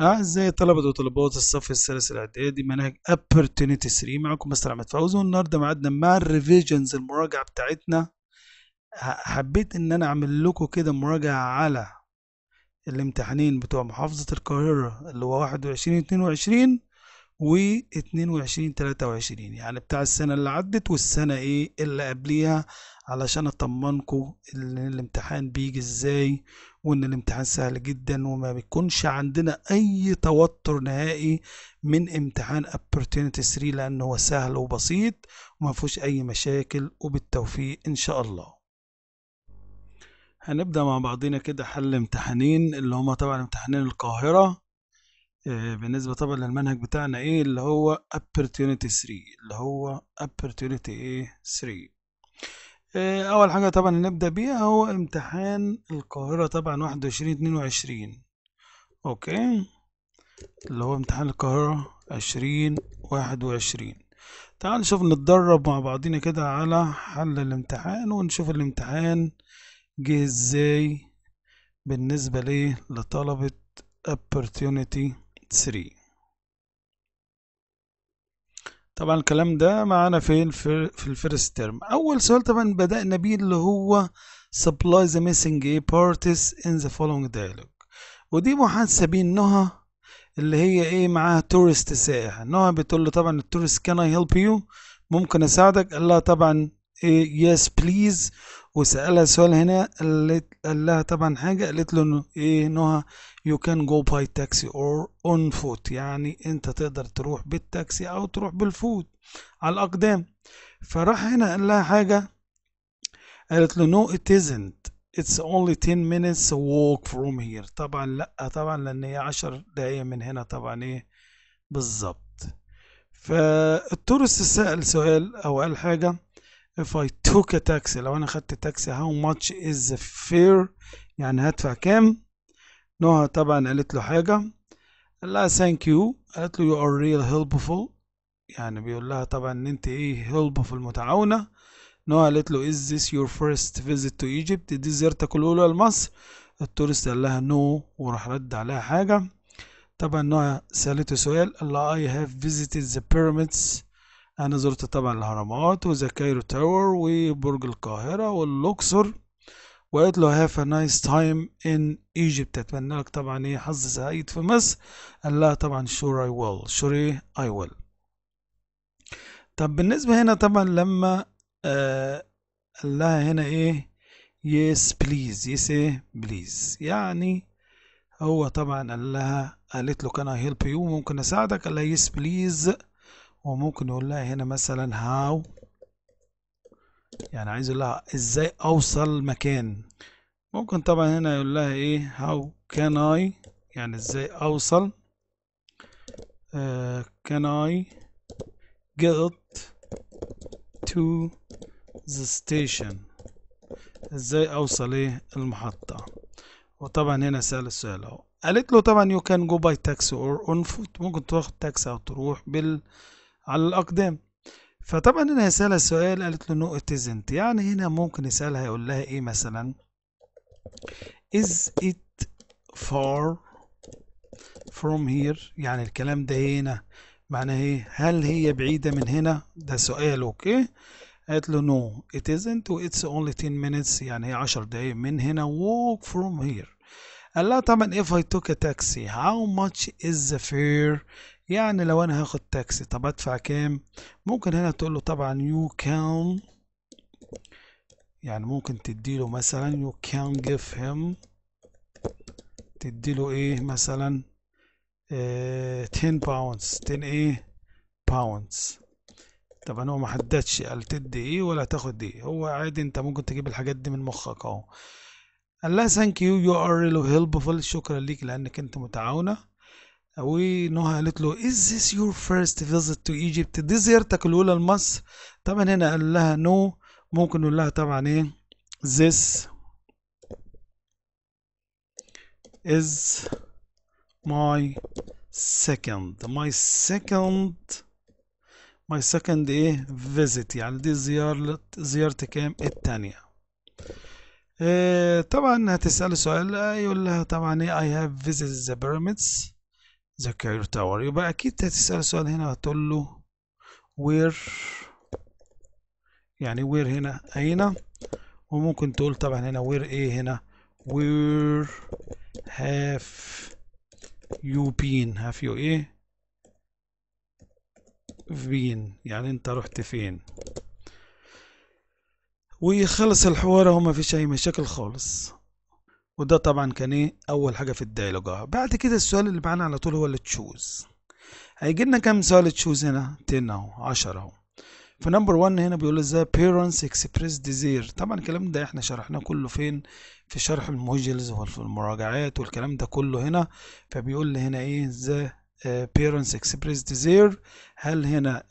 أعزائي الطلبة وطلبات الصف الثالث الاعدادي مناهج opportunity 3 معاكم مستر احمد فوزي والنهارده ميعادنا مع الريفيجنز المراجعه بتاعتنا حبيت ان انا اعمل لكم كده مراجعه على الامتحانين بتوع محافظه القاهره اللي هو 21 22 و22 23 يعني بتاع السنة اللي عدت والسنة ايه اللي قبليها علشان اطمنكم ان الامتحان بيجي ازاي وان الامتحان سهل جدا وما بيكونش عندنا اي توتر نهائي من امتحان opportunity 3 لان هو سهل وبسيط وما فيهوش اي مشاكل وبالتوفيق ان شاء الله هنبدأ مع بعضينا كده حل امتحانين اللي هما طبعا امتحانين القاهرة آه، بالنسبه طبعا للمنهج بتاعنا ايه اللي هو opportunity 3 اللي هو opportunity ايه 3 آه، اول حاجه طبعا نبدا بيها هو امتحان القاهره طبعا 21 22 اوكي اللي هو امتحان القاهره 20 21 تعال نشوف نتدرب مع بعضينا كده على حل الامتحان ونشوف الامتحان جه ازاي بالنسبه ليه لطلبه opportunity 3 طبعا الكلام ده معانا فين في, في الفيرست تيرم اول سؤال طبعا بدأنا بيه اللي هو supply the missing A parties in the following dialogue ودي محادثه بين نهى اللي هي ايه معاها تورست سائح نهى بتقول له طبعا التورست كان اي هيلب يو ممكن اساعدك قال لها طبعا ايه يس بليز وسألها سؤال هنا قالت لها طبعا حاجة قالت له انه ايه نوها يو كان جو باي تاكسي اور اون فوت يعني انت تقدر تروح بالتاكسي او تروح بالفوت على الاقدام فراح هنا قال لها حاجة قالت له نو إت إزنت it's only 10 minutes walk from here طبعا لا طبعا لان هي 10 دقايق من هنا طبعا ايه بالظبط فالتورست سأل سؤال او قال حاجة if I took a taxi لو انا خدت تاكسي how much is the fare يعني هدفع كام نهى طبعا قالت له حاجة قال لها thank you قالت له you are real helpful يعني بيقول لها طبعا ان انت ايه helpful متعاونة نهى قالت له is this your first visit to Egypt دي زيارتك الاولى لمصر التورست قال لها no وراح رد عليها حاجة طبعا نهى سألته سؤال قال لها I have visited the pyramids أنا زرت طبعا الأهرامات وذا تاور وبرج القاهرة واللوكسور وقلت له هاف ا نايس تايم ان ايجيبت اتمنى لك طبعا ايه حظ سعيد في مصر قال لها طبعا شور اي ويل شور ايه اي ويل طب بالنسبه هنا طبعا لما آه قال لها هنا ايه يس بليز يس ايه بليز يعني هو طبعا قال لها قالت له كان اي هيلب يو ممكن اساعدك قال لها يس بليز وممكن نقول لها هنا مثلا هاو يعني عايز اقول لها ازاي اوصل مكان ممكن طبعا هنا يقول لها ايه هاو كان اي يعني ازاي اوصل كان اي جيت تو ذا ستيشن ازاي اوصل ايه المحطة وطبعا هنا سأل السؤال اهو قالت له طبعا يو كان جو باي تاكسي اور اون فوت ممكن تاخد تاكسي او تروح بال على الأقدام فطبعا هنا هيسألها السؤال قالت له نو اتزنت يعني هنا ممكن يسألها يقول لها إيه مثلا is it far from here يعني الكلام ده هنا معناه ايه هل هي بعيدة من هنا ده سؤال اوكي قالت له نو it isn't و it's only 10 minutes يعني هي 10 دقايق من هنا walk from here قال لها طبعا if I took a taxi how much is the fare يعني لو انا هاخد تاكسي طب ادفع كام ممكن هنا تقول له طبعا يو كان يعني ممكن تديله مثلا يو كان جيف هيم تديله ايه مثلا 10 باوندز 10 ايه باوندز طبعا هو ما حددش قال تدي ايه ولا تاخد ايه هو عادي انت ممكن تجيب الحاجات دي من مخك اهو قال ثانك يو يو ار ريلي هيلبفول شكرا ليك لانك انت متعاونه ونهى قالت له is this your first visit to Egypt دي زيارتك الأولى لمصر طبعا هنا قال لها no ممكن نقول لها طبعا ايه this is my second my second my second ايه visit يعني دي زيارة زيارتي كام التانية آه، طبعا هتسأل سؤال آه، يقول لها طبعا ايه I have visited the pyramids the career tower يبقى أكيد هتسأل سؤال هنا هتقول له where يعني where هنا أين وممكن تقول طبعا هنا where إيه هنا where have you been have you إيه فين يعني أنت رحت فين ويخلص الحوار اهو مفيش أي مشاكل خالص وده طبعا كان ايه اول حاجه في الديالوج بعد كده السؤال اللي معانا على طول هو اللي تشوز هيجي لنا كام سؤال تشوز هنا 10 اهو 10 اهو في نمبر 1 هنا بيقول ازاي بيرنس اكسبريس ديزير طبعا الكلام ده احنا شرحناه كله فين في شرح الموجلز وفي المراجعات والكلام ده كله هنا فبيقول لي هنا ايه ازاي بيرنس اكسبريس ديزير هل هنا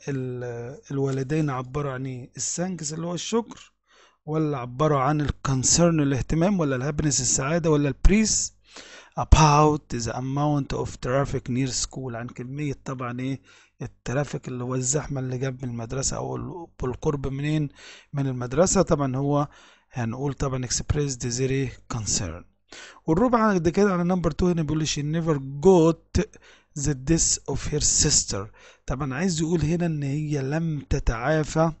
الوالدين عبروا عن ايه السانكس اللي هو الشكر ولا عبروا عن الكونسيرن الاهتمام ولا الهابنس السعادة ولا البريس about the amount of traffic near school عن كمية طبعا ايه الترافيك اللي هو الزحمة اللي جنب المدرسة او بالقرب منين من المدرسة طبعا هو هنقول طبعا express their concern والربع ده كده على نمبر 2 هنا بيقولش she never got the death of her sister طب انا عايز يقول هنا ان هي لم تتعافى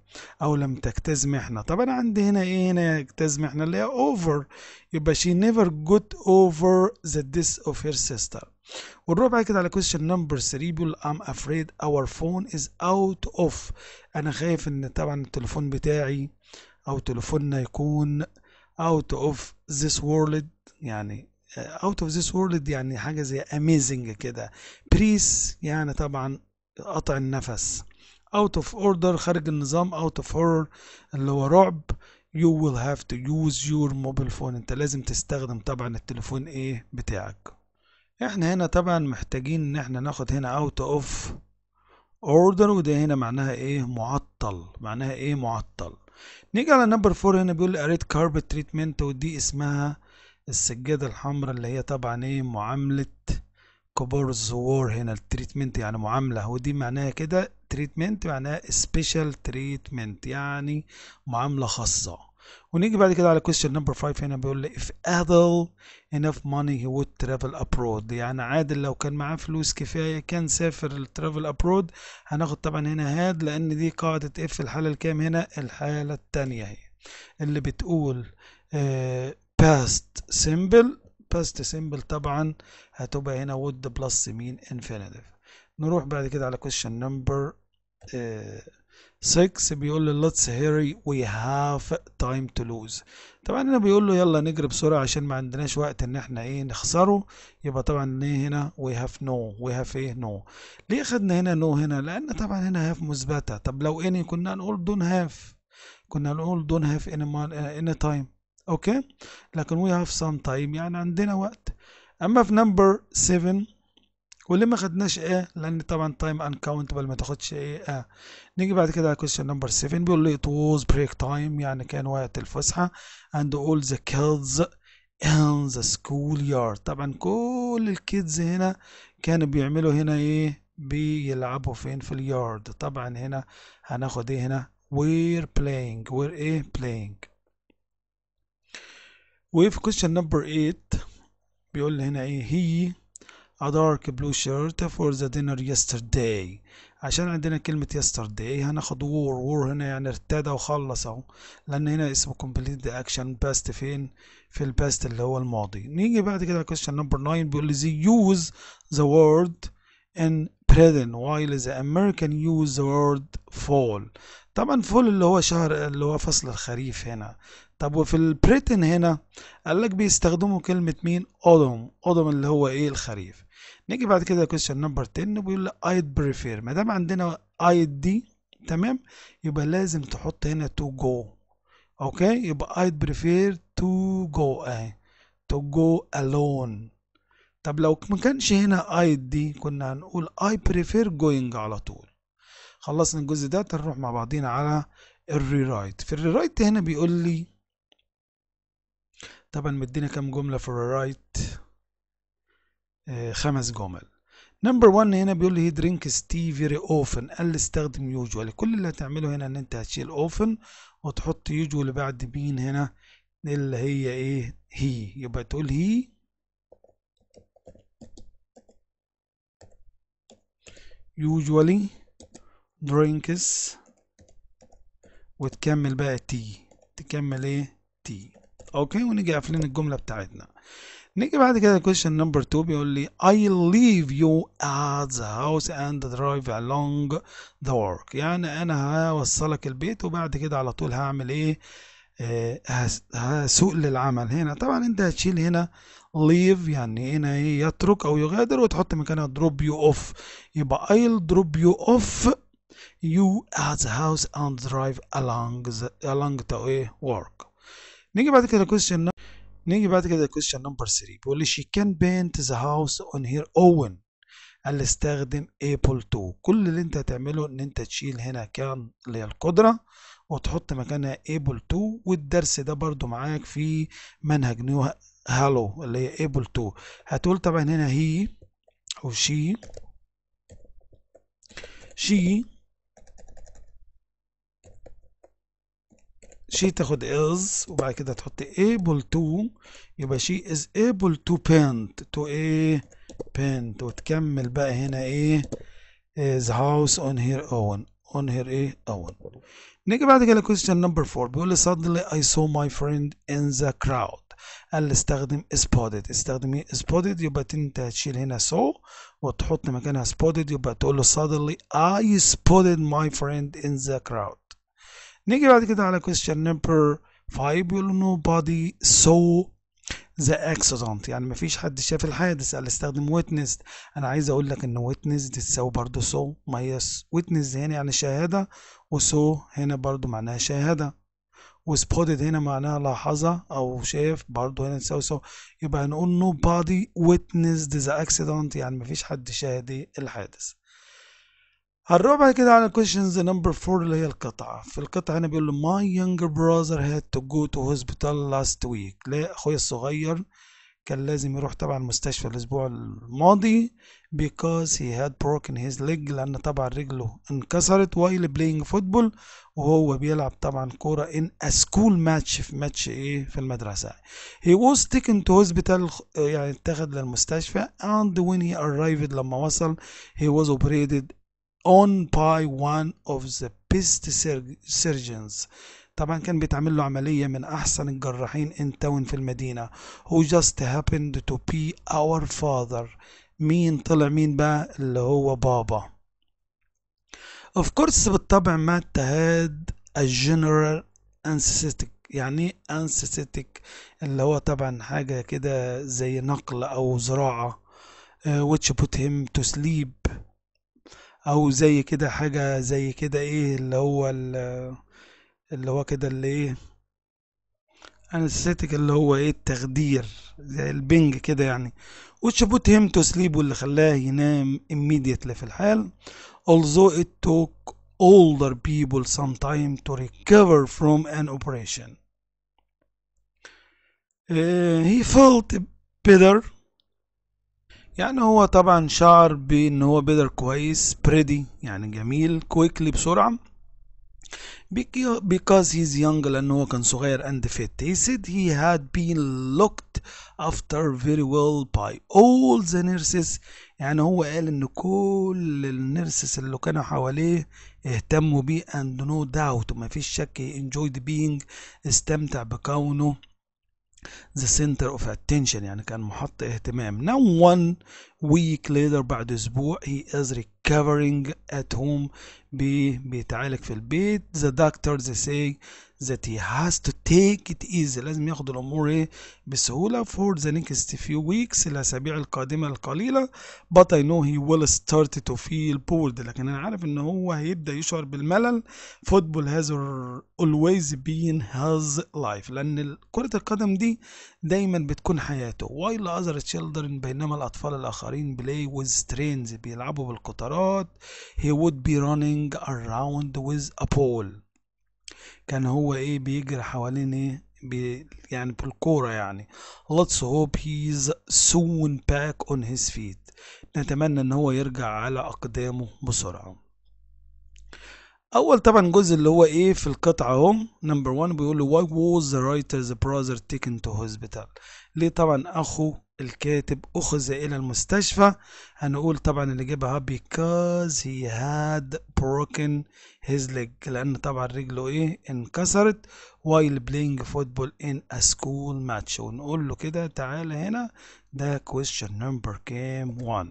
او لم تجتاز محنه طب انا عندي هنا ايه هنا اجتاز محنه اللي هي over يبقى she never got over the death of her sister ونروح بعد كده على question number 3 بيقول I'm afraid our phone is out of انا خايف ان طبعا التليفون بتاعي او تليفوننا يكون out of this world يعني اوت اوف ذيس وورلد يعني حاجه زي اميزنج كده بريس يعني طبعا قطع النفس اوت اوف اوردر خارج النظام اوت اوف هورر اللي هو رعب يو ويل هاف تو يوز يور موبايل فون انت لازم تستخدم طبعا التليفون ايه بتاعك احنا هنا طبعا محتاجين ان احنا ناخد هنا اوت اوف اوردر وده هنا معناها ايه معطل معناها ايه معطل نيجي على نمبر فور هنا بيقول اريد كاربت تريتمنت ودي اسمها السجادة الحمراء اللي هي طبعا ايه معاملة كبار الزوار هنا التريتمنت يعني معاملة ودي معناها كده تريتمنت معناها سبيشال تريتمنت يعني معاملة خاصة ونيجي بعد كده على question number 5 هنا بيقول لي if Adel enough money he would travel abroad يعني عادل لو كان معاه فلوس كفاية كان سافر travel abroad هناخد طبعا هنا هاد لأن دي قاعدة اف الحالة الكام هنا الحالة التانية هي اللي بتقول آه past simple past simple طبعا هتبقى هنا would plus mean infinitive نروح بعد كده على question number 6 آه، بيقول له let's hurry we have time to lose طبعا هنا بيقول له يلا نجري بسرعه عشان ما عندناش وقت ان احنا ايه نخسره يبقى طبعا ايه هنا we have no we have ايه no ليه خدنا هنا no هنا لان طبعا هنا have مثبته طب لو any كنا هنقول don't have كنا هنقول don't have any time اوكي لكن وي هاف سام تايم يعني عندنا وقت اما في نمبر 7 واللي ما خدناش ايه لان طبعا تايم ان كاونتبل ما تاخدش ايه اه نيجي بعد كده على كويشن نمبر 7 بيقول لي توز بريك تايم يعني كان وقت الفسحه اند اول ذا كيدز ان ذا سكول يارد طبعا كل الكيدز هنا كانوا بيعملوا هنا ايه بيلعبوا فين في اليارد طبعا هنا هناخد ايه هنا وير بلاينج وير ايه بلاينج وفي question number 8 بيقول هنا ايه هي a dark blue shirt for the dinner yesterday عشان عندنا كلمة yesterday هناخد war war هنا يعني ارتدى وخلص اهو لأن هنا اسمه complete the action past فين في الباست اللي هو الماضي نيجي بعد كده question number 9 بيقول لي they use the word in prison while the American use the word fall طبعا فول اللي هو شهر اللي هو فصل الخريف هنا طب وفي البريتن هنا قال لك بيستخدموا كلمة مين autumn autumn اللي هو ايه الخريف نيجي بعد كده كويستشن نمبر 10 بيقول لك I'd prefer ما دام عندنا I'd دي تمام يبقى لازم تحط هنا to go اوكي يبقى I'd prefer to go اهي to go alone طب لو ما كانش هنا اي دي كنا هنقول اي بريفير جوينج على طول خلصنا الجزء ده نروح مع بعضينا على الريرايت في الريرايت هنا بيقول لي طبعا مدينا كام جملة في الريرايت آه خمس جمل نمبر 1 هنا بيقول لي درينكس تي فيري اوفن قال استخدم يوجوال كل اللي هتعمله هنا ان انت هتشيل اوفن وتحط يوجوال بعد مين هنا اللي هي ايه هي يبقى تقول هي usually drinks وتكمل بقى تي تكمل ايه تي اوكي ونيجي قافلين الجمله بتاعتنا نيجي بعد كده question نمبر 2 بيقول لي I leave you at the house and drive along the work يعني انا هوصلك البيت وبعد كده على طول هعمل ايه آه، سوء للعمل هنا طبعا انت هتشيل هنا ليف يعني هنا ايه يترك او يغادر وتحط مكانها دروب يو اوف يبقى I'll drop you off you at the house and drive along the along the way work نيجي بعد كده question نيجي بعد كده question number 3 بيقول لي she can paint the house on her own قال استخدم ابل 2 كل اللي انت هتعمله ان انت تشيل هنا كان اللي هي القدره وتحط مكانها able to والدرس ده برضو معاك في منهج نيو هالو اللي هي able to هتقول طبعا هنا هي أو شي شي شي تاخد is وبعد كده تحط able to يبقى she is able to paint to ايه paint وتكمل بقى هنا ايه is house on her own on her ايه own نيجي question number 4 بيقول suddenly I saw my friend in the crowd قال لي استخدم spotted استخدم ايه spotted يبقى انت هتشيل هنا so وتحط مكانها spotted يبقى تقول له suddenly I spotted my friend in the crowd نيجي بعد كده على question number 5 بيقول nobody saw ذا اكسيدنت يعني مفيش حد شاف الحادث قال استخدم ويتنسد انا عايز اقول لك ان ويتنسد تساوي برضه سو ما هي ويتنسد هنا يعني شهاده وسو هنا برضه معناها شهاده وسبوتد هنا معناها لاحظها او شاف برضه هنا تساوي سو يبقى هنقول نو بادي ويتنسد ذا اكسيدنت يعني مفيش حد شاهد الحادث هنروح بعد كده على questions number 4 اللي هي القطعة في القطعة هنا بيقول له my younger brother had to go to hospital last week لا أخوي الصغير كان لازم يروح طبعا المستشفى الأسبوع الماضي because he had broken his leg لأن طبعا رجله انكسرت while playing football وهو بيلعب طبعا كورة in a school match في ماتش إيه في المدرسة he was taken to hospital يعني اتخذ للمستشفى and when he arrived لما وصل he was operated on by one of the best surgeons طبعا كان بيتعمل له عملية من أحسن الجراحين in town في المدينة who just happened to be our father مين طلع مين بقى اللي هو بابا of course بالطبع مات had a general anesthetic يعني anesthetic اللي هو طبعا حاجة كده زي نقل أو زراعة which put him to sleep او زي كده حاجة زي كده ايه اللي هو اللي هو كده اللي ايه انا انستيك اللي هو ايه التخدير زي البنج كده يعني which put him to sleep واللي خلاه ينام immediately في الحال although it took older people some time to recover from an operation uh, he felt better يعني هو طبعا شعر بان هو بيدر كويس بريدي يعني جميل كويكلي بسرعه because he's young لأن هو كان صغير and fit he said he had been looked after very well by all the nurses يعني هو قال ان كل النيرسز اللي كانوا حواليه اهتموا بيه and no doubt ما فيش شك he enjoyed being استمتع بكونه the center of attention يعني كان محط اهتمام no one ويك ليدر بعد اسبوع هي از ريكفرينج ات هوم بيتعالج في البيت ذا دكتورز سي ذات هي هاز تو تيك ات ايزي لازم ياخد الامور ايه بسهوله فور ذا نيكست فيو ويكس الاسابيع القادمه القليله بات اي نو هي ويل ستارت تو فيل بورد لكن انا عارف ان هو هيبدا يشعر بالملل فوتبول هاز اولويز بين هاز لايف لان كره القدم دي دايما بتكون حياته وايل اذر تشيلدرن بينما الاطفال الاخرين الاخرين بلاي ويز ترينز بيلعبوا بالقطارات هي وود بي رانينج اراوند ويز a pole كان هو ايه بيجري حوالين ايه بي يعني بالكورة يعني let's hope he's soon back on his feet نتمنى ان هو يرجع على اقدامه بسرعة اول طبعا جزء اللي هو ايه في القطعه اهو نمبر 1 بيقول له واي was the writer's brother taken to hospital ليه طبعا اخو الكاتب اخذ الى المستشفى هنقول طبعا اللي جابها because he had broken his leg لان طبعا رجله ايه انكسرت while playing football in a school match ونقول له كده تعالى هنا ده question number كام 1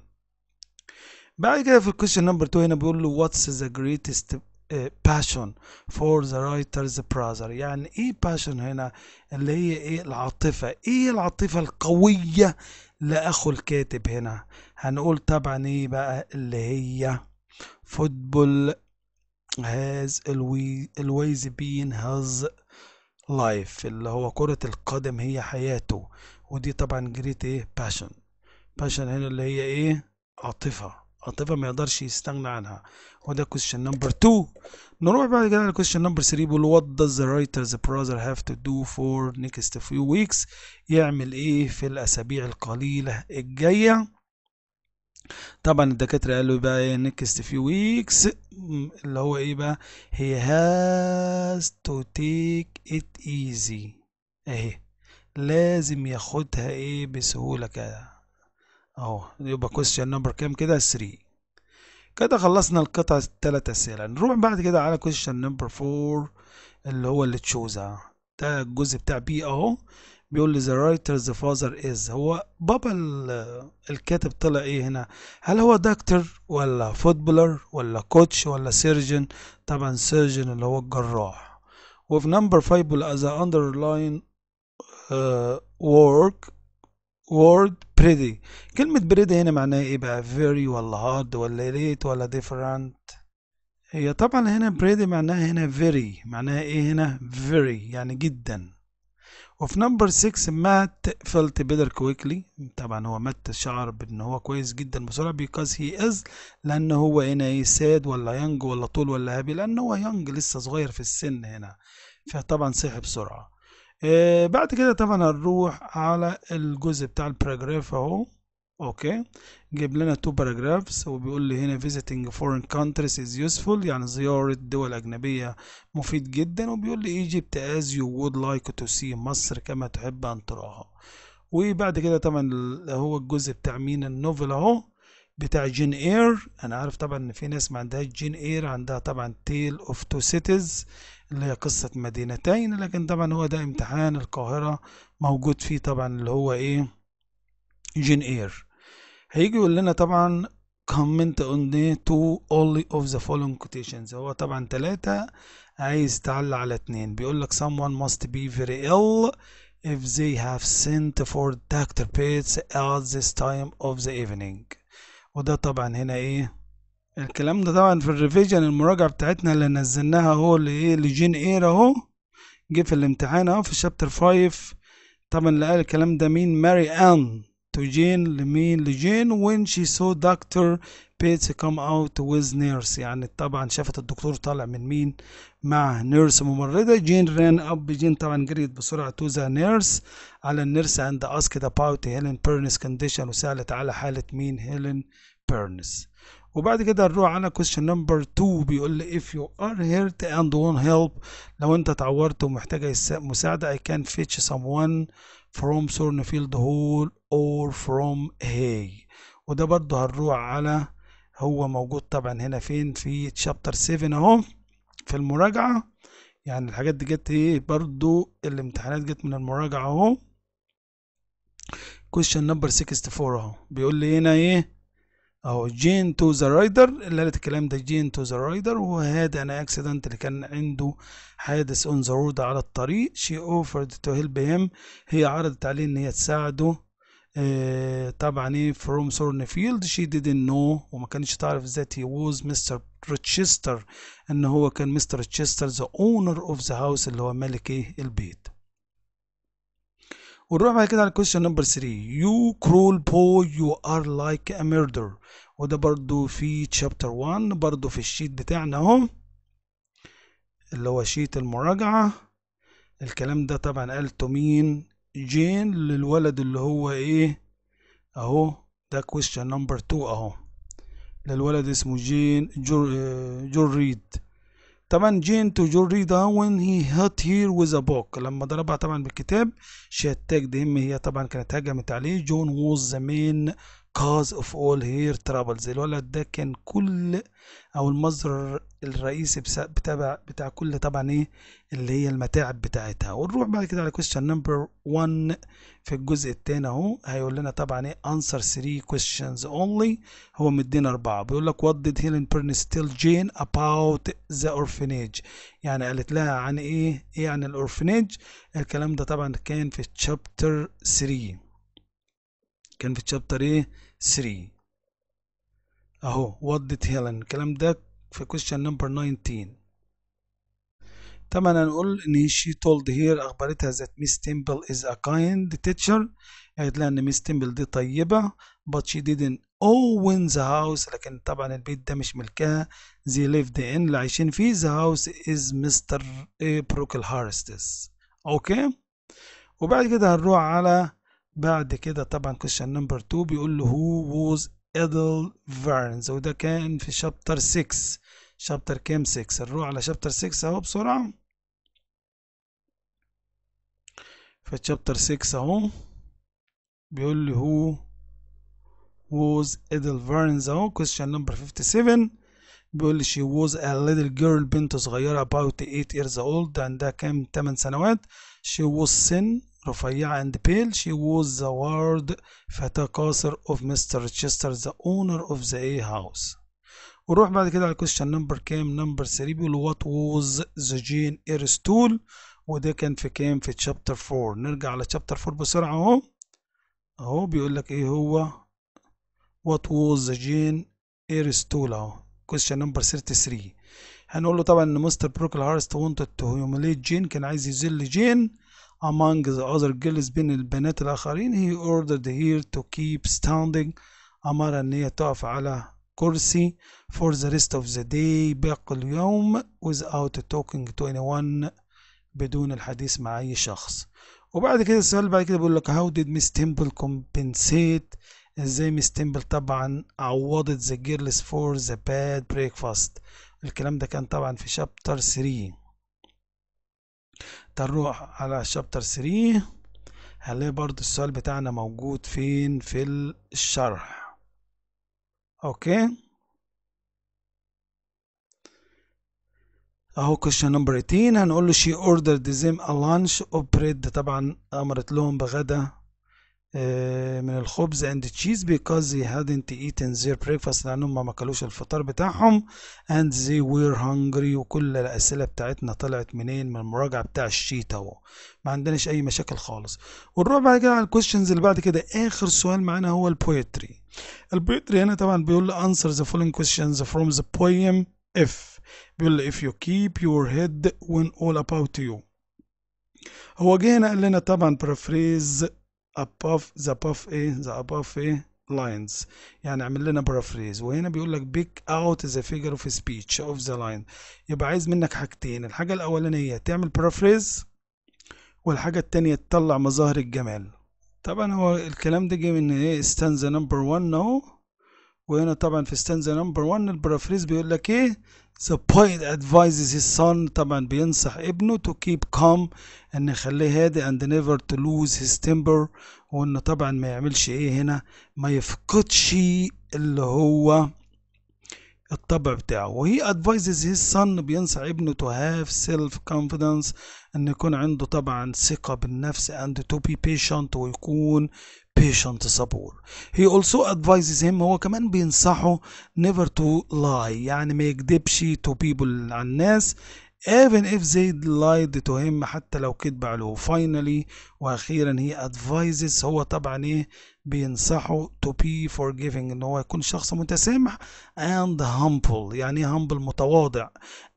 بعد كده في الكويشن نمبر 2 هنا بيقول له واتس ذا جريتست آه، passion for the writer's brother يعني ايه passion هنا اللي هي ايه العاطفة ايه العاطفة القوية لاخو الكاتب هنا هنقول طبعا ايه بقى اللي هي football has always been his life اللي هو كرة القدم هي حياته ودي طبعا جريت ايه passion passion هنا اللي هي ايه عاطفة الطفل ما يقدرش يستغنى عنها وده question number 2 نروح بعد كده على question number 3 بيقول what does the writer's brother have to do for next few weeks يعمل ايه في الاسابيع القليله الجايه طبعا الدكاتره قالوا بقى ايه next few weeks اللي هو ايه بقى he has to take it easy اهي لازم ياخدها ايه بسهوله كده اهو يبقى كويستشن نمبر كام كده 3 كده خلصنا القطع التلات اسئله نروح بعد كده على كويستشن نمبر 4 اللي هو اللي تشوزها ده الجزء بتاع بي اهو بيقول لي ذا writer the از هو بابا الكاتب طلع ايه هنا هل هو دكتور ولا فوتبولر ولا كوتش ولا سيرجن طبعا سيرجن اللي هو الجراح وفي نمبر 5 as underline uh, work word pretty كلمة pretty هنا معناها ايه بقى very ولا hard ولا late ولا different هي طبعا هنا pretty معناها هنا very معناها ايه هنا very يعني جدا وفي نمبر 6 مات فلت بيتر كويكلي طبعا هو مات شعر بان هو كويس جدا بسرعه بيكاز هي از لان هو هنا ايه ساد ولا يانج ولا طول ولا هابي لان هو يانج لسه صغير في السن هنا فطبعا صحي بسرعه آه، بعد كده طبعا هنروح على الجزء بتاع البراجراف اهو اوكي جيب لنا تو باراجرافز وبيقول لي هنا visiting foreign countries is useful يعني زيارة دول أجنبية مفيد جدا وبيقول لي Egypt as you would like to see مصر كما تحب أن تراها وبعد كده طبعا هو الجزء بتاع مين النوفل اهو بتاع جين اير انا عارف طبعا ان في ناس ما عندهاش جين اير عندها طبعا تيل اوف تو سيتيز اللي هي قصة مدينتين لكن طبعا هو ده امتحان القاهرة موجود فيه طبعا اللي هو ايه جين اير هيجي يقول لنا طبعا comment on two only of the following quotations هو طبعا تلاتة عايز تعلق على اتنين بيقول لك someone must be very ill if they have sent for Dr. Pitts at this time of the evening وده طبعا هنا ايه الكلام ده طبعا في الريفيجن المراجعة بتاعتنا اللي نزلناها اهو ايه لجين اير اهو جه في الامتحان اهو في شابتر 5 طبعا اللي قال الكلام ده مين ماري ان تو جين لمين لجين وين شي سو دكتور بيتس كام اوت ويز نيرس يعني طبعا شافت الدكتور طالع من مين مع نيرس ممرضه جين ران اب جين طبعا جريت بسرعه تو ذا نيرس على النيرس اند اسكت اباوت هيلين بيرنس كونديشن وسالت على حاله مين هيلين بيرنس وبعد كده هنروح على question number 2 بيقول لي if you are hurt and want help لو انت اتعورت ومحتاج مساعدة I can fetch someone from Thornfield Hall or from Hay وده برضه هنروح على هو موجود طبعا هنا فين في chapter 7 اهو في المراجعة يعني الحاجات دي جت ايه برضه الامتحانات جت من المراجعة اهو question number 64 اهو بيقول لي هنا ايه اهو جين تو ذا رايدر اللي قالت الكلام ده جين تو ذا رايدر وهذا انا اكسيدنت اللي كان عنده حادث اون ذا رود على الطريق شي اوفرد تو هيلب هيم هي عرضت عليه ان هي تساعده آه طبعا ايه فروم سورن فيلد شي ديدنت نو وما كانتش تعرف ذات هي ووز مستر ريتشستر ان هو كان مستر ريتشستر ذا اونر اوف ذا هاوس اللي هو مالك ايه البيت ونروح بعد كده على question number 3 you cruel boy you are like a murder وده برضو في chapter 1 برضو في الشيت بتاعنا اهو اللي هو شيت المراجعة الكلام ده طبعا قالته مين جين للولد اللي هو ايه اهو ده question number 2 اهو للولد اسمه جين جور, آه، جور ريد طبعا جين تو جوريدا when هي هات هير وذ ا بوك لما ضربها طبعا بالكتاب شات تاج him هي طبعا كانت هجمت عليه جون ووز ذا مين cause of all her troubles الولد ده كان كل او المصدر الرئيسي بتاع بتاع كل طبعا ايه اللي هي المتاعب بتاعتها ونروح بعد كده على question نمبر 1 في الجزء الثاني اهو هيقول لنا طبعا ايه answer 3 questions only هو مدينا اربعه بيقول لك what did Helen Burns tell Jane about the orphanage يعني قالت لها عن ايه ايه عن الاورفنج الكلام ده طبعا كان في chapter 3 كان في تشابتر ايه 3 اهو وات ديد هيلن الكلام ده في كويشن نمبر 19 طبعا هنقول ان شي تولد هير اخبرتها ذات ميس تيمبل از ا كايند تيتشر قالت لها ان ميس تيمبل دي طيبه but she didn't own the house لكن طبعا البيت ده مش ملكها they lived in اللي عايشين فيه the house is مستر بروكل هارستس اوكي وبعد كده هنروح على بعد كده طبعا كويشن نمبر 2 بيقول له هو ووز ادل فيرنز وده كان في شابتر 6 شابتر كام 6 نروح على شابتر 6 اهو بسرعه في شابتر 6 اهو بيقول لي هو ووز ادل فيرنز اهو question نمبر 57 بيقول لي شي ووز ا little جيرل بنت صغيرة اباوت 8 ايرز اولد عندها كام 8 سنوات شي ووز سن رفيعة and Pale, she was the ward فتقاصر of Mr. Chester, the owner of the A house. وروح بعد كده على question نمبر كام نمبر 3 بيقول وات ووز ذا جين ارسطول وده كان في كام في تشابتر 4 نرجع على تشابتر 4 بسرعه اهو اهو بيقول لك ايه هو وات ووز ذا جين ارسطول اهو question نمبر 33 هنقول له طبعا ان مستر بروك الهارست wanted تو هيوميليت جين كان عايز يذل جين among the other girls بين البنات الآخرين he ordered her to keep standing أمر أن هي تقف على كرسي for the rest of the day باقي اليوم without talking to anyone بدون الحديث مع أي شخص وبعد كده السؤال بعد كده بيقول لك how did Miss Temple compensate ازاي Miss Temple طبعا عوضت the girls for the bad breakfast الكلام ده كان طبعا في شابتر 3 تنروح على شابتر 3 هنلاقي برضو السؤال بتاعنا موجود فين في الشرح اوكي اهو كويشن نمبر 18 هنقول له شي اوردر ذيم ا لانش اوبريت طبعا امرت لهم بغدا آه، من الخبز and cheese because they hadn't eaten their breakfast لأنهم ما كلوش الفطار بتاعهم and they were hungry وكل الأسئلة بتاعتنا طلعت منين من المراجعة بتاع الشيت أهو ما عندناش أي مشاكل خالص ونروح بعد كده على الكويشنز اللي بعد كده آخر سؤال معانا هو البويتري البويتري هنا طبعا بيقول لي answer the following questions from the poem if بيقول لي if you keep your head when all about you هو جه هنا قال لنا طبعا paraphrase above the above ايه the above ايه lines يعني عمل لنا paraphrase وهنا بيقول لك pick out the figure of speech of the line يبقى عايز منك حاجتين الحاجة الأولانية تعمل paraphrase والحاجة التانية تطلع مظاهر الجمال طبعا هو الكلام ده جه من ايه stanza number 1 اهو وهنا طبعا في stanza number 1 البرافريز بيقول لك ايه The poet advises his son طبعا بينصح ابنه to keep calm ان يخليه هادئ and never to lose his temper وان طبعا ما يعملش ايه هنا ما يفقدش اللي هو الطبع بتاعه وهي advises his son بينصح ابنه to have self confidence ان يكون عنده طبعا ثقة بالنفس and to be patient ويكون patient صبور he also advises him هو كمان بينصحه never to lie يعني ما يكذبش to people على الناس even if they lied to him حتى لو كذب عليه finally واخيرا he advises هو طبعا ايه بينصحه to be forgiving ان هو يكون شخص متسامح and humble يعني humble متواضع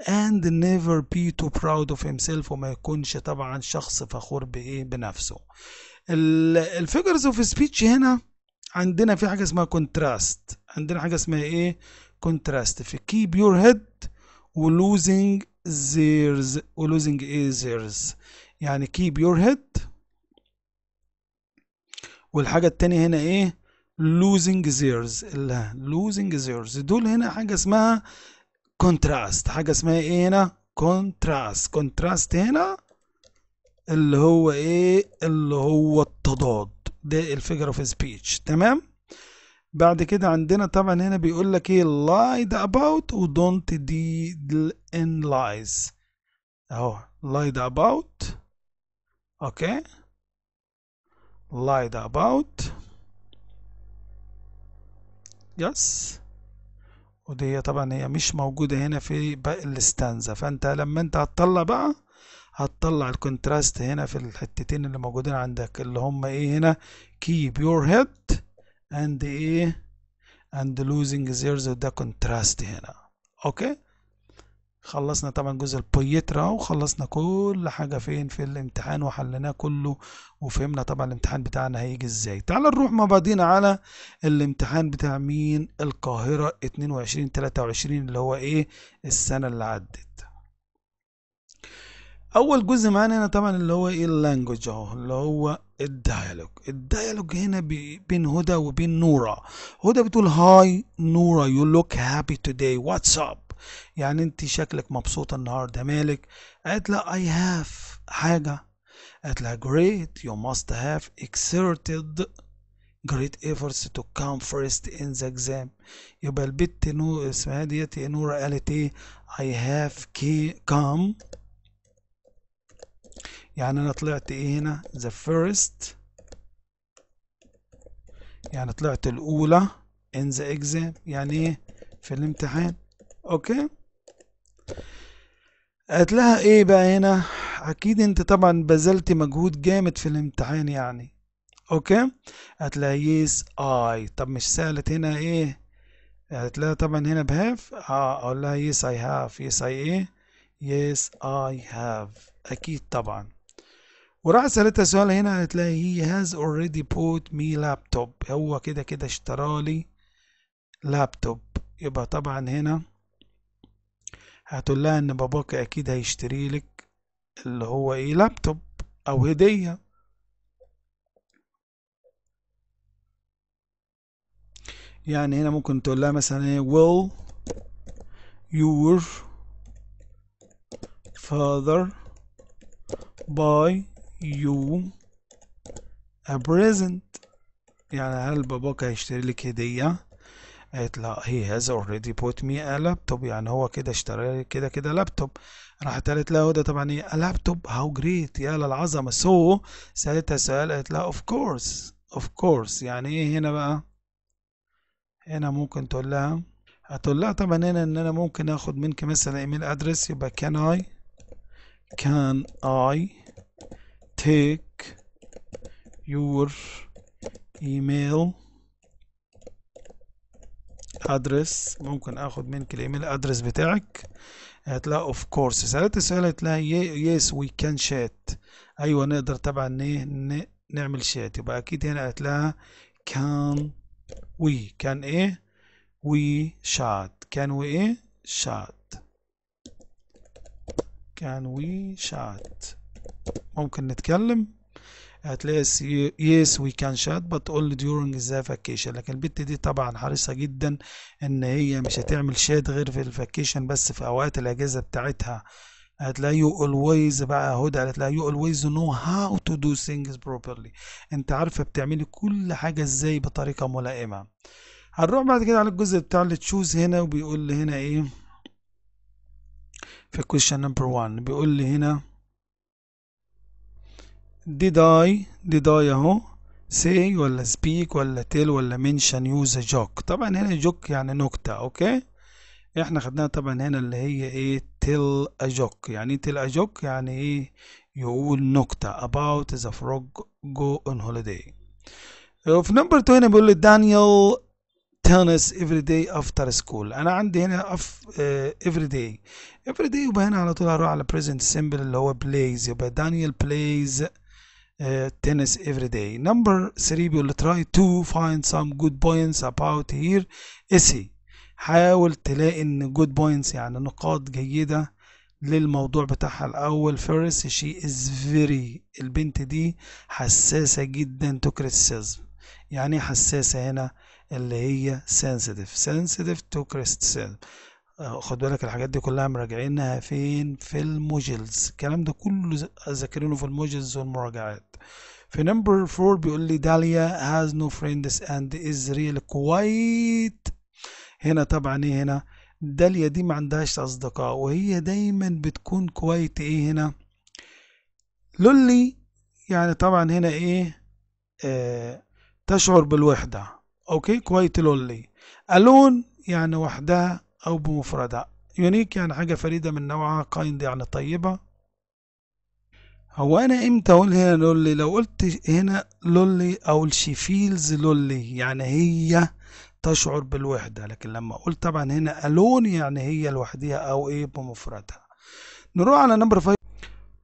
and never be too proud of himself وما يكونش طبعا شخص فخور بايه بنفسه الفيجرز اوف سبيتش هنا عندنا في حاجه اسمها كونتراست عندنا حاجه اسمها ايه كونتراست في كيب يور هيد ولوزنج زيرز ولوزنج ايه زيرز يعني كيب يور هيد والحاجه الثانيه هنا ايه لوزينج زيرز لا losing زيرز دول هنا حاجة اسمها كونتراست حاجة اسمها ايه هنا كونتراست كونتراست هنا اللي هو ايه اللي هو التضاد ده الفيجر اوف سبيتش تمام بعد كده عندنا طبعا هنا بيقول لك ايه lied about و don't deal in lies اهو lied about اوكي lied about يس ودي طبعا هي مش موجودة هنا في باقي الستانزا فانت لما انت هتطلع بقى هتطلع الكونتراست هنا في الحتتين اللي موجودين عندك اللي هم ايه هنا keep your head and ايه and losing zeros ده كونتراست هنا اوكي خلصنا طبعا جزء البويترا وخلصنا كل حاجة فين في الامتحان وحلناه كله وفهمنا طبعا الامتحان بتاعنا هيجي ازاي تعال نروح مع بعضينا على الامتحان بتاع مين القاهرة 22 23 اللي هو ايه السنة اللي عدت اول جزء معانا هنا طبعا اللي هو ايه اللانجوج اهو اللي هو الديالوج الديالوج هنا بين هدى وبين نورا هدى بتقول هاي نورا يو لوك هابي توداي واتس اب يعني انت شكلك مبسوطه النهارده مالك قالت لا اي هاف حاجه قالت لها great you must have exerted great efforts to come first in the exam يبقى البت نو اسمها ديت إيه؟ نورا قالت ايه I have come يعني انا طلعت ايه هنا the first يعني طلعت الاولى in the exam يعني ايه في الامتحان اوكي قالت لها ايه بقى هنا اكيد انت طبعا بذلت مجهود جامد في الامتحان يعني اوكي قالت لها يس اي طب مش سالت هنا ايه قالت لها طبعا هنا بهاف اه اقول لها يس اي هاف يس اي ايه يس اي هاف اكيد طبعا وراح سألتها سؤال هنا هتلاقي هي هاز اوريدي بوت مي لابتوب هو كده كده اشترى لي لابتوب يبقى طبعا هنا هتقول لها ان باباك اكيد هيشتري لك اللي هو ايه لابتوب او هدية يعني هنا ممكن تقول لها مثلا ايه will your father buy يو a present يعني هل باباك هيشتري لك هدية قالت لا he has already بوت me a laptop يعني هو كده اشترى كده كده لابتوب راحت قالت له ده طبعا ايه لابتوب هاو جريت يا للعظمة سو so, سألتها سؤال قالت لها of course of course يعني ايه هنا بقى هنا ممكن تقول لها هتقول لها طبعا هنا ان انا ممكن اخد منك مثلا ايميل ادرس يبقى can I can I take your email ادرس ممكن اخد منك الايميل ادرس بتاعك هتلاقي اوف كورس سالت السؤال هتلاقي يس وي كان شات ايوه نقدر طبعا نعمل شات يبقى اكيد هنا هتلاقي كان وي كان ايه وي شات كان وي ايه شات كان وي شات ممكن نتكلم هتلاقي يس yes كان شات chat but only during the لكن البت دي طبعا حريصة جدا ان هي مش هتعمل شات غير في الفاكيشن بس في اوقات الاجازة بتاعتها هتلاقي يو اولويز بقى هدى هتلاقي يو اولويز نو هاو تو دو ثينجز بروبرلي انت عارفة بتعملي كل حاجة ازاي بطريقة ملائمة هنروح بعد كده على الجزء بتاع اللي تشوز هنا وبيقول لي هنا ايه في question number one بيقول لي هنا did I did I اهو uh, say ولا speak ولا tell ولا mention you the joke طبعا هنا joke يعني نكتة اوكي احنا خدناها طبعا هنا اللي هي ايه tell a joke يعني tell a joke يعني ايه يقول نكتة about the frog go on holiday وفي نمبر 2 هنا بيقول لي دانيال تنس افري داي افتر سكول انا عندي هنا اف افري داي افري داي يبقى هنا على طول هروح على بريزنت سيمبل اللي هو بلايز يبقى دانيال بلايز tennis every day number three, we'll try to find some good points about here essay حاول تلاقي ان good points يعني نقاط جيدة للموضوع بتاعها الأول first she is very البنت دي حساسة جدا to criticism يعني حساسة هنا اللي هي sensitive sensitive to criticism آه، خد بالك الحاجات دي كلها مراجعينها فين في الموجلز الكلام ده كله ذاكرينه في الموجلز والمراجعات في نمبر 4 بيقول لي داليا has no friends and is really كويت هنا طبعا ايه هنا داليا دي ما عندهاش اصدقاء وهي دايما بتكون كويت ايه هنا لولي يعني طبعا هنا ايه آه تشعر بالوحدة اوكي كويت لولي الون يعني وحدها او بمفردها يونيك يعني حاجة فريدة من نوعها كايند يعني طيبة هو انا امتى اقول هنا لولي لو قلت هنا لولي او شي فيلز لولي يعني هي تشعر بالوحدة لكن لما اقول طبعا هنا الون يعني هي لوحدها او ايه بمفردها نروح على نمبر 5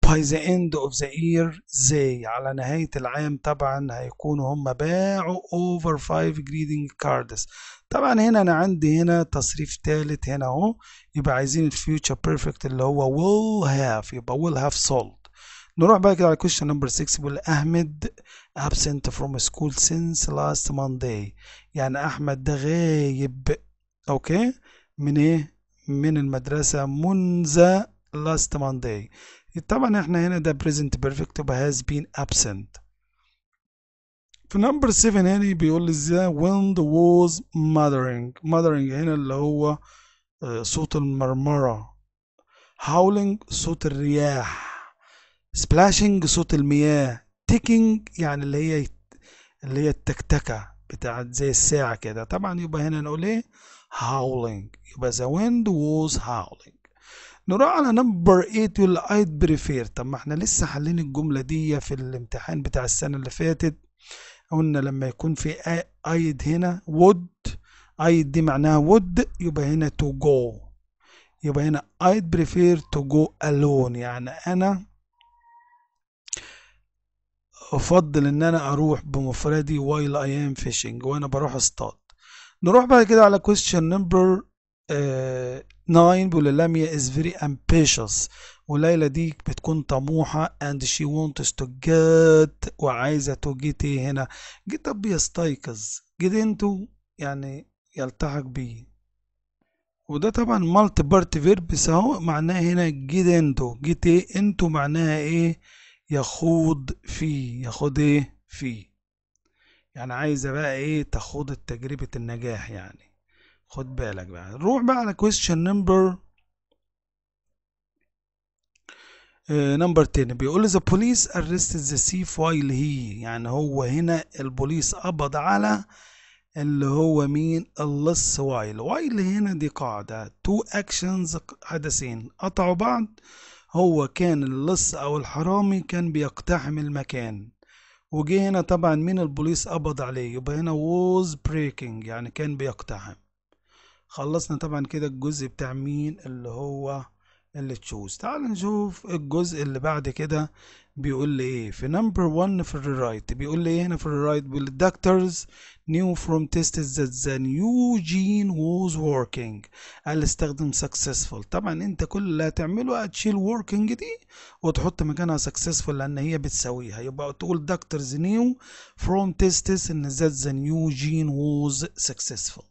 by the end of the year زي على نهاية العام طبعا هيكونوا هم باعوا over 5 greeting cards طبعا هنا انا عندي هنا تصريف ثالث هنا اهو يبقى عايزين الفيوتشر بيرفكت اللي هو will have يبقى will have sold نروح بقى كده على question number 6 بيقول احمد absent from school since last Monday يعني احمد ده غايب اوكي من ايه من المدرسة منذ last Monday طبعا احنا هنا ده present perfect يبقى has been absent في نمبر 7 هنا بيقول لي ازاي wind was mothering mothering هنا اللي هو آه، صوت المرمرة howling صوت الرياح سبلاشنج صوت المياه تيكينج يعني اللي هي اللي هي التكتكة بتاعت زي الساعة كده طبعا يبقى هنا نقول ايه هاولينج يبقى the wind was howling نروح على نمبر 8 يقول I'd prefer طب ما احنا لسه حلين الجملة دي في الامتحان بتاع السنة اللي فاتت قلنا لما يكون في I'd هنا would I'd دي معناها would يبقى هنا to go يبقى هنا I'd prefer to go alone يعني أنا افضل ان انا اروح بمفردي وايل اي ام فيشنج وانا بروح اصطاد نروح بعد كده على question number 9 آه، بيقول لاميا از فيري امبيشس وليلى دي بتكون طموحة اند شي wants تو جيت وعايزة جيت ايه هنا جيت up بيستيقظ جيت انتو يعني يلتحق بيه وده طبعا مالتي بارت فيربس اهو معناه هنا جيت انتو جيت ايه انتو معناها ايه يخوض فيه يخوض ايه فيه يعني عايزة بقى ايه تخوض تجربة النجاح يعني خد بالك بقى نروح بقى على question نمبر نمبر 10 بيقول ذا بوليس arrested ذا سيف وايل هي يعني هو هنا البوليس قبض على اللي هو مين اللص وايل وايل هنا دي قاعدة تو اكشنز حدثين قطعوا بعض هو كان اللص او الحرامي كان بيقتحم المكان وجه هنا طبعا مين البوليس قبض عليه يبقى هنا ووز بريكنج يعني كان بيقتحم خلصنا طبعا كده الجزء بتاع مين اللي هو اللي تشوز تعال نشوف الجزء اللي بعد كده بيقول لي ايه في نمبر 1 في الرايت بيقول لي ايه هنا في الرايت بيقول الدكتورز نيو فروم تيست ذات ذا نيو جين ووز وركينج قال استخدم سكسسفول طبعا انت كل اللي هتعمله هتشيل وركينج دي وتحط مكانها سكسسفول لان هي بتساويها يبقى تقول دكتورز نيو فروم تيست ان ذات ذا نيو جين ووز سكسسفول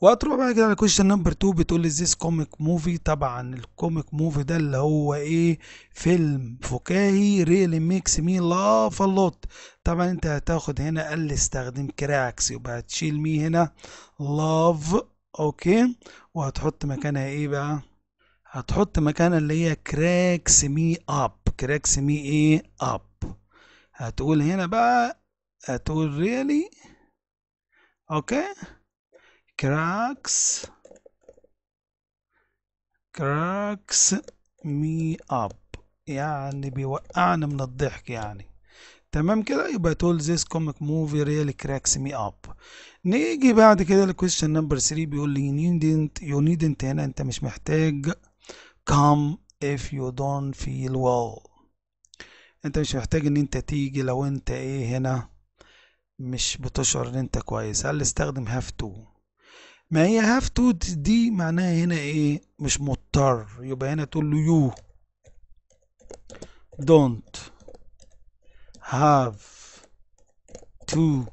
وهتروح بقى كده على كويشن نمبر 2 بتقول لي ذيس كوميك موفي طبعا الكوميك موفي ده اللي هو ايه فيلم فكاهي ريلي ميكس مي لاف اللوت طبعا انت هتاخد هنا ال استخدم كراكس يبقى هتشيل مي هنا لاف اوكي وهتحط مكانها ايه بقى هتحط مكانها اللي هي كراكس مي اب كراكس مي ايه اب هتقول هنا بقى هتقول ريلي really. اوكي كراكس كراكس مي اب يعني بيوقعنا من الضحك يعني تمام كده يبقى تول ذيس كوميك موفي ريلي كراكس مي اب نيجي بعد كده لكويشن نمبر 3 بيقول لي نيدنت needn't you هنا انت مش محتاج كام اف يو دونت فيل ويل انت مش محتاج ان انت تيجي لو انت ايه هنا مش بتشعر ان انت كويس هل استخدم هاف تو ما هي هاف تو دي معناها هنا ايه مش مضطر يبقى هنا تقول له يو don't have to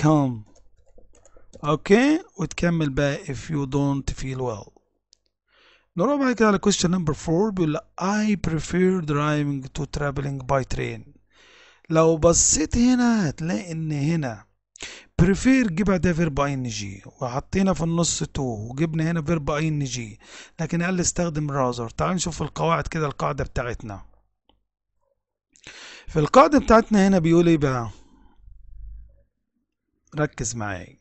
come اوكي وتكمل بقى if you don't feel well نروح بعد كده على question number 4 بيقول I prefer driving to traveling by train لو بصيت هنا هتلاقي ان هنا بريفير جيب ده فيرب اي ان جي وحطينا في النص تو وجبنا هنا فيرب اي ان جي لكن قال لي استخدم راذر تعال نشوف القواعد كده القاعده بتاعتنا في القاعده بتاعتنا هنا بيقول ايه بقى ركز معايا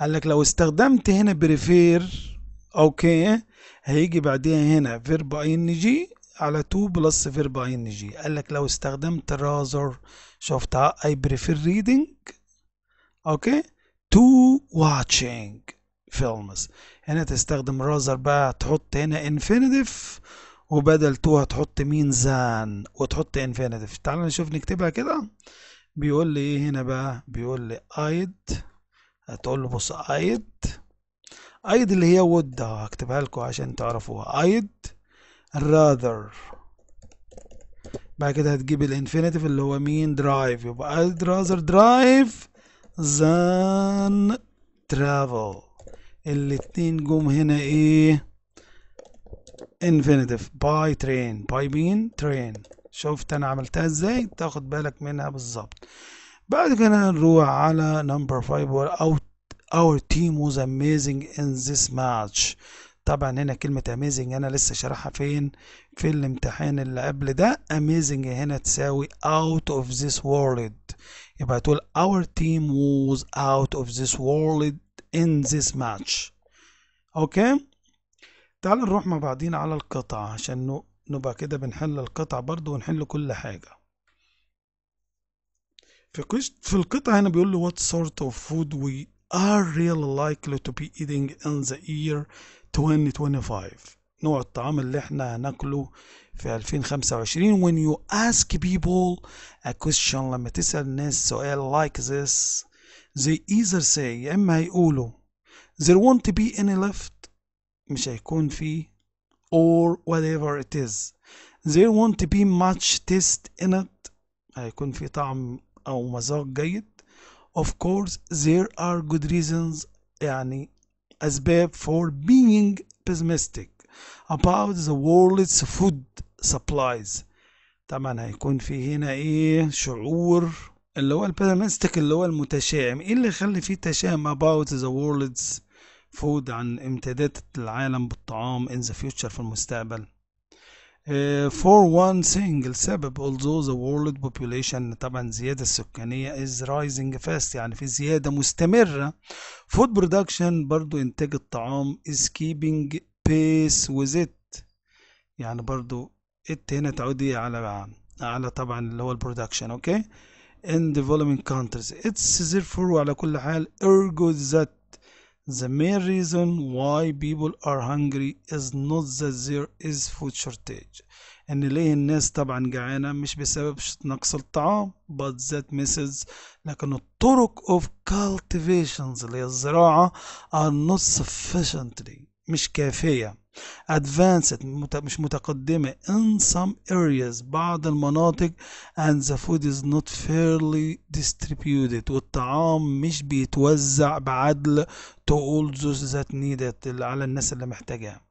قال لك لو استخدمت هنا بريفير اوكي هيجي بعديها هنا فيرب اي ان جي على 2 بلس فيرب اي ان جي قال لك لو استخدمت راذر شفت اي بريفير ريدنج اوكي تو واتشينج فيلمز هنا تستخدم رازر بقى تحط هنا infinitive وبدل تو هتحط مين زان وتحط infinitive تعال نشوف نكتبها كده بيقول لي ايه هنا بقى بيقول لي ايد هتقول له بص ايد ايد اللي هي ود هكتبها لكم عشان تعرفوها ايد راذر بعد كده هتجيب الانفينيتيف اللي هو مين درايف يبقى ايد راذر درايف زان ترافل الاتنين جم هنا ايه انفينيتيف باي ترين باي بين ترين شفت انا عملتها ازاي تاخد بالك منها بالظبط بعد كده نروح على نمبر 5 اور تيم واز اميزنج ان ذس ماتش طبعا هنا كلمة اميزنج انا لسه شارحها فين في الامتحان اللي قبل ده اميزنج هنا تساوي out of this world يبقى تقول our team was out of this world in this match اوكي تعال نروح مع بعضين على القطعة عشان نبقى كده بنحل القطعة برضو ونحل كل حاجة في في القطعة هنا بيقول له what sort of food we are really likely to be eating in the year 2025 نوع الطعام اللي احنا هناكله في 2025 when you ask people a question لما تسأل الناس سؤال like this they either say يا اما هيقولوا there won't be any left مش هيكون في or whatever it is there won't be much taste in it هيكون في طعم او مذاق جيد Of course there are good reasons يعني أسباب for being pessimistic about the world's food supplies طبعا هيكون في هنا ايه شعور اللي هو البيرمستيك اللي هو المتشائم ايه اللي يخلي فيه تشائم about the world's food عن امتدادات العالم بالطعام in the future في المستقبل for one single سبب although the world population طبعا زيادة السكانية is rising fast يعني في زيادة مستمرة food production برضو إنتاج الطعام is keeping pace with it يعني برضو it هنا تعودي على على طبعا اللي هو البرودكشن اوكي okay? in developing countries it's therefore على كل حال ergo that the main reason why people are hungry is not that there is food shortage ان ليه الناس طبعا جعانة مش بسبب نقص الطعام but that misses لكن الطرق of cultivations اللي هي الزراعة are not sufficiently مش كافية advanced مش متقدمة in some areas بعض المناطق and the food is not fairly distributed والطعام مش بيتوزع بعدل to all those that needed على الناس اللي محتاجها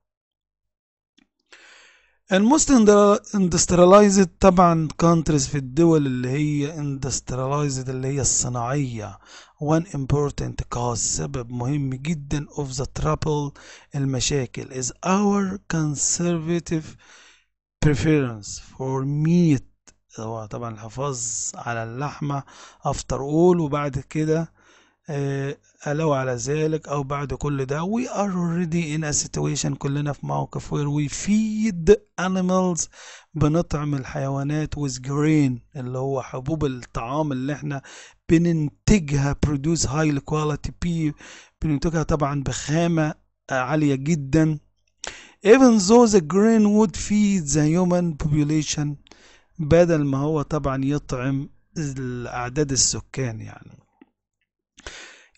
الموست اندستريلايزد طبعا كونتريز في الدول اللي هي اندستريلايزد اللي هي الصناعية one important cause سبب مهم جدا of the ترابل المشاكل is our conservative preference for meat هو طبعا الحفاظ على اللحمة after all وبعد كده آه، ألو على ذلك أو بعد كل ده we are already in a situation كلنا في موقف where we feed animals بنطعم الحيوانات with grain اللي هو حبوب الطعام اللي احنا بننتجها produce high quality beef بننتجها طبعا بخامة عالية جدا even though the grain would feed the human population بدل ما هو طبعا يطعم الأعداد السكان يعني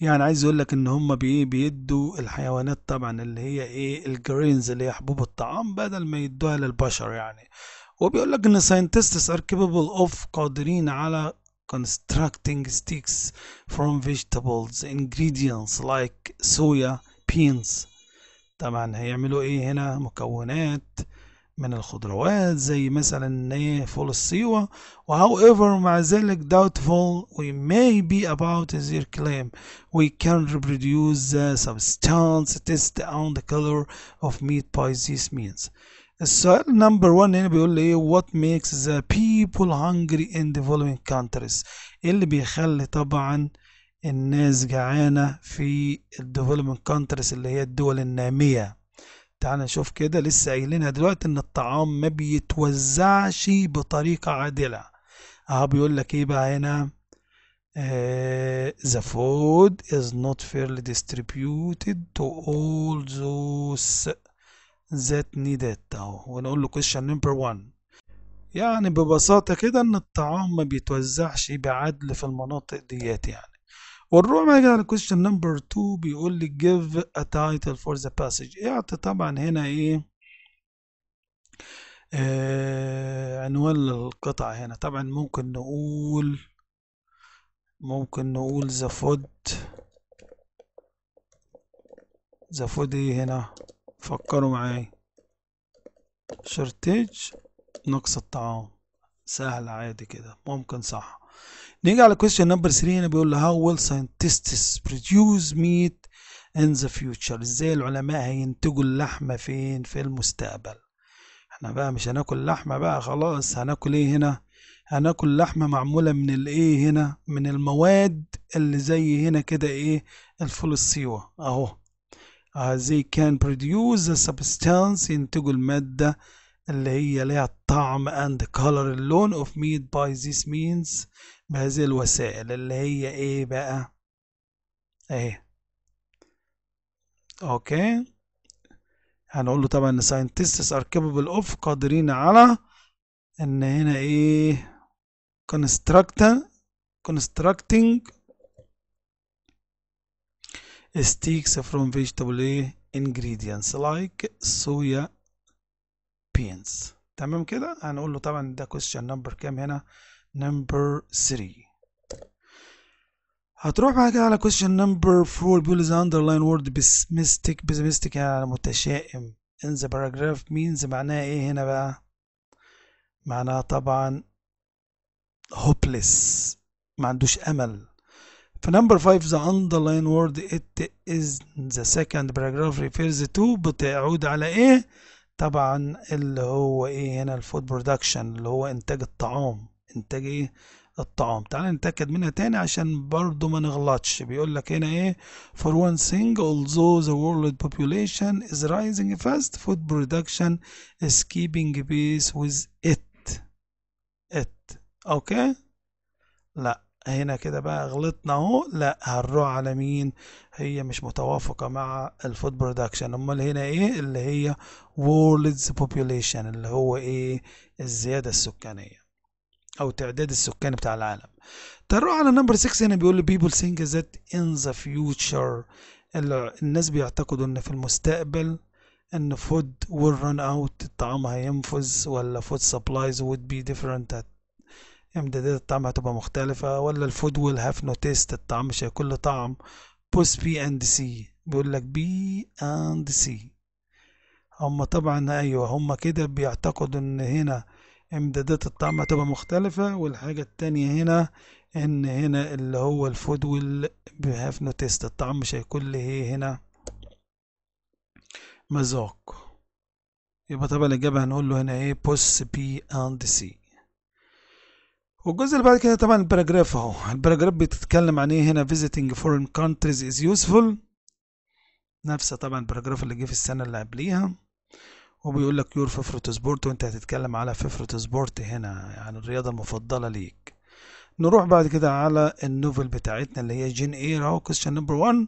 يعني عايز اقول لك ان هم بيدوا الحيوانات طبعا اللي هي ايه الجرينز اللي هي حبوب الطعام بدل ما يدوها للبشر يعني وبيقول لك ان ساينتستس ار capable اوف قادرين على constructing sticks from vegetables ingredients like soya beans طبعا هيعملوا ايه هنا مكونات من الخضروات زي مثلا ايه فول الصيوة و however مع ذلك doubtful we may be about their claim we can reproduce the substance test on the color of meat by this means السؤال نمبر 1 هنا بيقول لي ايه what makes the people hungry in developing countries اللي بيخلي طبعا الناس جعانة في الديفلوبمنت countries اللي هي الدول النامية تعال نشوف كده لسه قايلينها دلوقتي ان الطعام ما بيتوزعش بطريقة عادلة اهو بيقول لك ايه بقى هنا Uh, the food is not fairly distributed to all those that need it اهو ونقول له question number one يعني ببساطة كده ان الطعام ما بيتوزعش بعدل في المناطق ديات يعني ونروح بقى على question number 2 بيقول لي give a title for the passage اعطي طبعا هنا ايه آه عنوان القطعة هنا طبعا ممكن نقول ممكن نقول the food the food ايه هنا فكروا معي shortage نقص الطعام سهل عادي كده ممكن صح نيجي على question number 3 هنا بيقول how will scientists produce meat in the future ازاي العلماء هينتجوا اللحمة فين في المستقبل احنا بقى مش هناكل لحمة بقى خلاص هناكل ايه هنا هناكل لحمة معمولة من الايه هنا من المواد اللي زي هنا كده ايه الفول الصيوة اهو آه، they can produce the substance ينتجوا المادة اللي هي ليها الطعم and color اللون of meat by these means بهذه الوسائل اللي هي ايه بقى ايه اوكي هنقول له طبعا ان scientists are capable of قادرين على ان هنا ايه constructing sticks from vegetable إيه؟ ingredients like سويا beans تمام كده هنقول له طبعا ده question نمبر كام هنا number city هتروح بعد كده على question number 4 بيقول the underline word pessimistic pessimistic يعني متشائم in the paragraph means معناها ايه هنا بقى معناها طبعا hopeless ما عندوش امل في number 5 the underline word it is the second paragraph refers to بتعود على ايه طبعا اللي هو ايه هنا الفود برودكشن اللي هو انتاج الطعام انتاج ايه الطعام تعال نتاكد منها تاني عشان برضو ما نغلطش بيقول لك هنا ايه for one thing although the world population is rising fast food production is keeping pace with it it اوكي لا هنا كده بقى غلطنا اهو لا هنروح على مين هي مش متوافقه مع الفود برودكشن امال هنا ايه اللي هي world's population اللي هو ايه الزياده السكانيه او تعداد السكان بتاع العالم تروح على نمبر 6 هنا بيقول بيبول people ذات ان ذا فيوتشر الناس بيعتقدوا ان في المستقبل ان فود ويل ران اوت الطعام هينفذ ولا فود سبلايز وود بي ديفرنت امدادات الطعام هتبقى مختلفة ولا الفود ويل هاف نو تيست الطعام مش هيكون له طعم بوست بي اند سي بيقول لك بي اند سي هما طبعا ايوه هما كده بيعتقدوا ان هنا امدادات الطعم هتبقى مختلفة والحاجة التانية هنا ان هنا اللي هو الفود ويل هاف نوتيست الطعم مش هيكون ليه هنا مذاق يبقى طبعا الإجابة هنقول له هنا ايه بوس بي اند سي والجزء اللي بعد كده طبعا الباراجراف اهو الباراجراف بتتكلم عن ايه هنا visiting foreign countries is useful نفس طبعا الباراجراف اللي جه في السنة اللي قبليها وبيقول لك يور فيفرت سبورت وانت هتتكلم على فيفرت سبورت هنا يعني الرياضه المفضله ليك نروح بعد كده على النوفل بتاعتنا اللي هي جين اير اهو كويستشن نمبر 1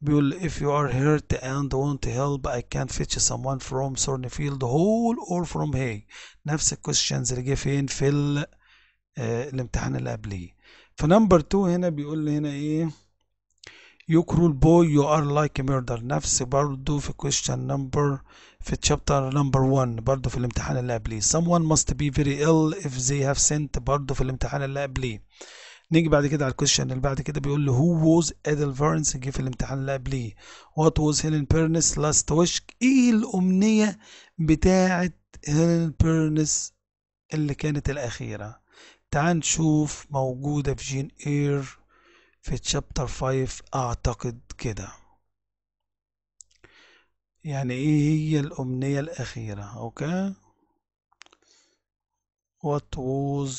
بيقول if you are hurt and want to help I can't fetch someone from Sornfield Hall or from Hay نفس الكويستشنز اللي جه فين في ال آه، الامتحان اللي قبليه فنمبر 2 هنا بيقول لي هنا ايه you cruel boy you are like a نفس برضو في question number في chapter number 1 برضه في الامتحان اللي قبليه someone must be very ill if they have sent برضه في الامتحان اللي قبليه نيجي بعد كده على الكويشن اللي بعد كده بيقول له who was Edel Vernes جه في الامتحان اللي قبليه what was Helen Pernis last wish ايه الأمنية بتاعة Helen Pernis اللي كانت الأخيرة تعال نشوف موجودة في جين اير في تشابتر 5 أعتقد كده يعني ايه هي الأمنية الأخيرة اوكي what was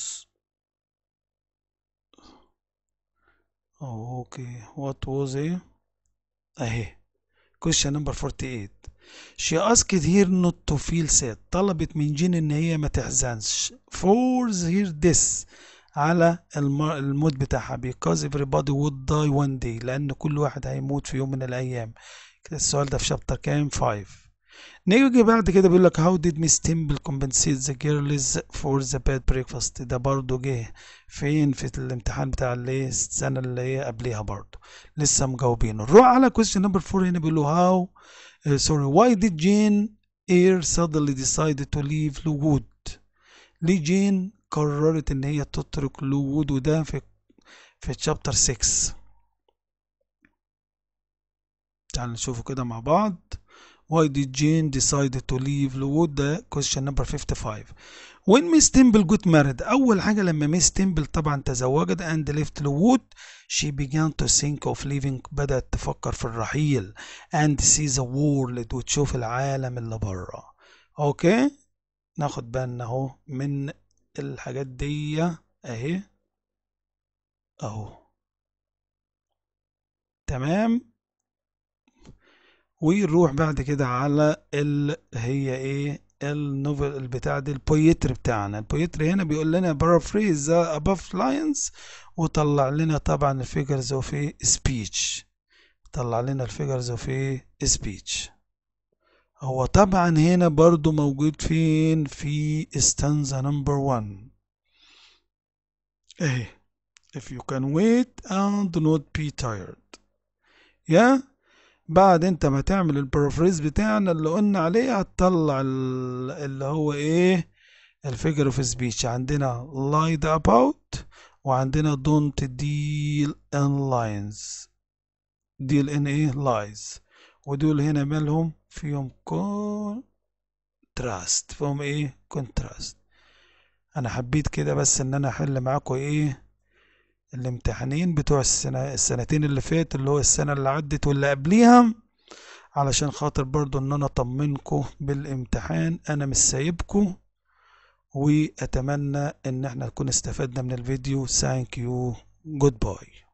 اوكي what was ايه اهي question number 48 she asked her not to feel sad طلبت من جين ان هي ما تحزنش for her this على الموت بتاعها because everybody would die one day لان كل واحد هيموت في يوم من الايام السؤال ده في شابتر كام 5 نيجي بعد كده بيقول لك how did Miss Temple compensate the girls for the bad breakfast ده برضو جه فين في الامتحان بتاع اللي السنة اللي هي قبليها برضو لسه مجاوبينه نروح على question number 4 هنا بيقول له how uh, sorry why did Jane Eyre suddenly decided to leave Lowood ليه جين قررت ان هي تترك لوود وده في في chapter 6 تعال نشوفه كده مع بعض why did Jane decide to leave Lowood ده question number 55 when Miss Temple got married أول حاجة لما Miss Temple طبعا تزوجت and left Lowood she began to think of leaving بدأت تفكر في الرحيل and see the world وتشوف العالم اللي بره أوكي ناخد بالنا أهو من الحاجات دي أهي أهو تمام ونروح بعد كده على ال هي ايه النوفل البتاع دي البويتر بتاعنا البويتر هنا بيقول لنا بارافريز above لاينز وطلع لنا طبعا الفيجرز اوف ايه سبيتش طلع لنا الفيجرز اوف ايه سبيتش هو طبعا هنا برضو موجود فين في stanza نمبر 1 اهي if you can wait and not be tired yeah بعد انت ما تعمل البروفريز بتاعنا اللي قلنا عليه هتطلع اللي هو ايه الفيجر اوف سبيتش عندنا لايد اباوت وعندنا دونت ديل ان لاينز ديل ان ايه لايز ودول هنا مالهم فيهم كونتراست فيهم ايه كونتراست انا حبيت كده بس ان انا احل معاكم ايه الامتحانين بتوع السنة السنتين اللي فات اللي هو السنة اللي عدت واللي قبليها علشان خاطر برضو ان انا اطمنكم بالامتحان انا مش سايبكم واتمنى ان احنا نكون استفدنا من الفيديو ثانك يو جود باي